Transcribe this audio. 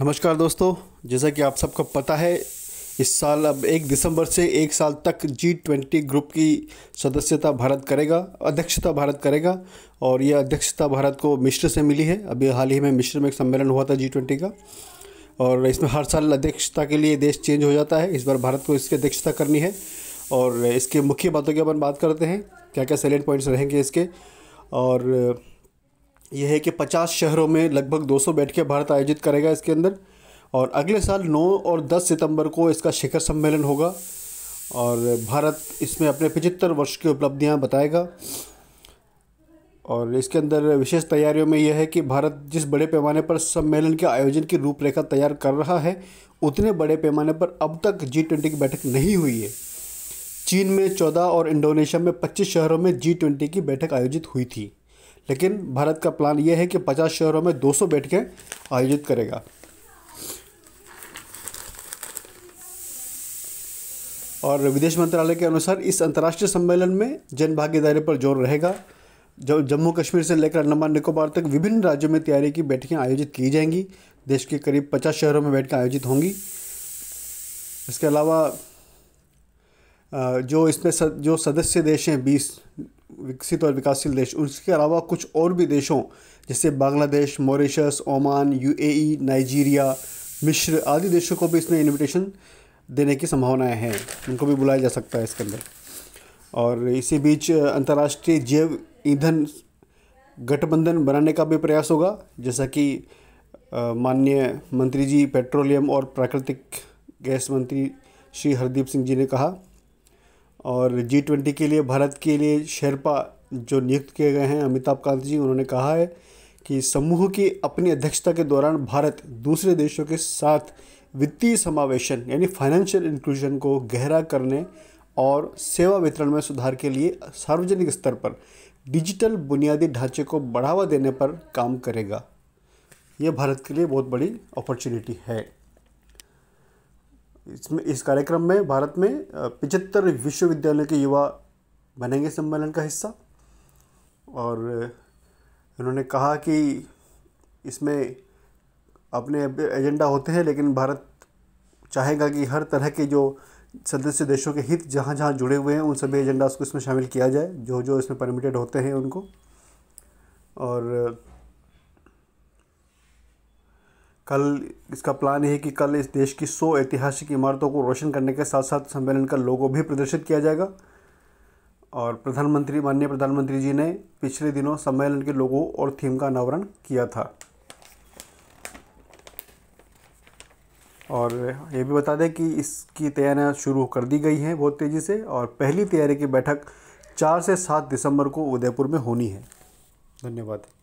नमस्कार दोस्तों जैसा कि आप सबको पता है इस साल अब एक दिसंबर से एक साल तक जी ट्वेंटी ग्रुप की सदस्यता भारत करेगा अध्यक्षता भारत करेगा और यह अध्यक्षता भारत को मिश्र से मिली है अभी हाल ही में मिश्र में एक सम्मेलन हुआ था जी ट्वेंटी का और इसमें हर साल अध्यक्षता के लिए देश चेंज हो जाता है इस बार भारत को इसकी अध्यक्षता करनी है और इसके मुख्य बातों की अपन बात करते हैं क्या क्या सैलेंट पॉइंट्स रहेंगे इसके और यह है कि 50 शहरों में लगभग 200 बैठकें भारत आयोजित करेगा इसके अंदर और अगले साल 9 और 10 सितंबर को इसका शिखर सम्मेलन होगा और भारत इसमें अपने पचहत्तर वर्ष की उपलब्धियां बताएगा और इसके अंदर विशेष तैयारियों में यह है कि भारत जिस बड़े पैमाने पर सम्मेलन के आयोजन की रूपरेखा तैयार कर रहा है उतने बड़े पैमाने पर अब तक जी ट्वेंटी की बैठक नहीं हुई है चीन में चौदह और इंडोनेशिया में पच्चीस शहरों में जी ट्वेंटी की बैठक आयोजित हुई थी लेकिन भारत का प्लान ये है कि 50 शहरों में 200 बैठकें आयोजित करेगा और विदेश मंत्रालय के अनुसार इस अंतर्राष्ट्रीय सम्मेलन में जन भागीदारी पर जोर रहेगा जब जम्मू कश्मीर से लेकर अंडमान निकोबार तक विभिन्न राज्यों में तैयारी की बैठकें आयोजित की जाएंगी देश के करीब पचास शहरों में बैठकें आयोजित होंगी इसके अलावा जो इसमें सद, जो सदस्य देश हैं बीस विकसित और विकासशील देश उसके अलावा कुछ और भी देशों जैसे Bangladesh Mauritius Oman UAE Nigeria मिश्र आदि देशों को भी इसमें इन्विटेशन देने की संभावनाएं हैं उनको भी बुलाया जा सकता है इसके अंदर और इसी बीच अंतर्राष्ट्रीय जैव ईंधन गठबंधन बनाने का भी प्रयास होगा जैसा कि माननीय मंत्री जी पेट्रोलियम और प्राकृतिक गैस मंत्री श्री हरदीप सिंह जी ने कहा और जी ट्वेंटी के लिए भारत के लिए शेरपा जो नियुक्त किए गए हैं अमिताभ कांत जी उन्होंने कहा है कि समूह की अपनी अध्यक्षता के दौरान भारत दूसरे देशों के साथ वित्तीय समावेशन यानी फाइनेंशियल इंक्लूजन को गहरा करने और सेवा वितरण में सुधार के लिए सार्वजनिक स्तर पर डिजिटल बुनियादी ढांचे को बढ़ावा देने पर काम करेगा ये भारत के लिए बहुत बड़ी अपॉर्चुनिटी है इसमें इस कार्यक्रम में भारत में पिचहत्तर विश्वविद्यालय के युवा बनेंगे सम्मेलन का हिस्सा और उन्होंने कहा कि इसमें अपने एजेंडा होते हैं लेकिन भारत चाहेगा कि हर तरह के जो सदस्य देशों के हित जहाँ जहाँ जुड़े हुए हैं उन सभी एजेंडाज को इसमें शामिल किया जाए जो जो इसमें परमिटेड होते हैं उनको और कल इसका प्लान है कि कल इस देश की सौ ऐतिहासिक इमारतों को रोशन करने के साथ साथ सम्मेलन का लोगो भी प्रदर्शित किया जाएगा और प्रधानमंत्री माननीय प्रधानमंत्री जी ने पिछले दिनों सम्मेलन के लोगों और थीम का अनावरण किया था और ये भी बता दें कि इसकी तैयारियां शुरू कर दी गई हैं बहुत तेज़ी से और पहली तैयारी की बैठक चार से सात दिसंबर को उदयपुर में होनी है धन्यवाद